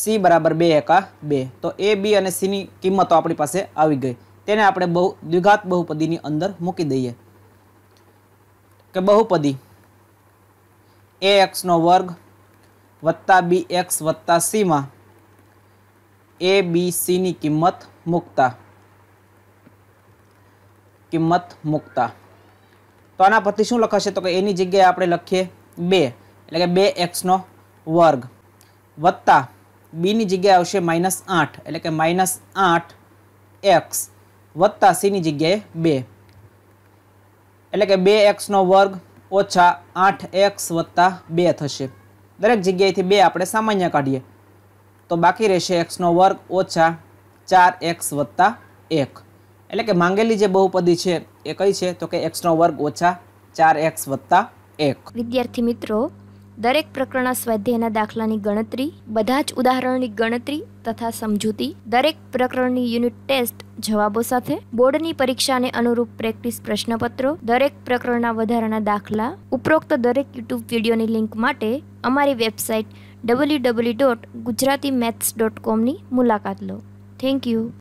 સી બરાબર બે એકા બે તો એ બી અને સીની કિંમતો આપણી પાસે આવી ગઈ તેને આપણે બહુ દ્વિઘાત બહુપદીની અંદર મૂકી દઈએ કે બહુપદી એ એક્સનો વર્ગ વત્તા બી એક્સ વત્તા સીમાં એ બી સીની કિંમત મૂકતા કિંમત મૂકતા તો આના પરથી શું લખાશે તો કે એની જગ્યાએ આપણે લખીએ બે એટલે કે બે એક્સનો વર્ગ વત્તા બીની જગ્યાએ આવશે માઇનસ આઠ એટલે કે માઇનસ આઠ એક્સ વત્તા સીની જગ્યાએ બે એટલે કે બે એક્સનો વર્ગ ઓછા આઠ એક્સ વત્તા બે થશે દરેક જગ્યાએથી બે આપણે સામાન્ય કાઢીએ તો બાકી રહેશે એક્સનો વર્ગ ઓછા ચાર એક્સ વત્તા એક એટલે કે માંગેલી જે બહુપદી છે એ કઈ છે તો કે એક્સનો વર્ગ ઓછા ચાર એક્સ વત્તા એક વિદ્યાર્થી મિત્રો દરેક પ્રકરણના સ્વાધ્યાયના દાખલાની ગણતરી બધા જ ઉદાહરણની ગણતરી તથા સમજૂતી દરેક પ્રકરણની યુનિટ ટેસ્ટ જવાબો સાથે બોર્ડની પરીક્ષાને અનુરૂપ પ્રેક્ટિસ પ્રશ્નપત્રો દરેક પ્રકરણના વધારાના દાખલા ઉપરોક્ત દરેક યુટ્યુબ વિડીયોની લિંક માટે અમારી website W W dot Gujarati maths dot કોમની મુલાકાત લો થેન્ક યુ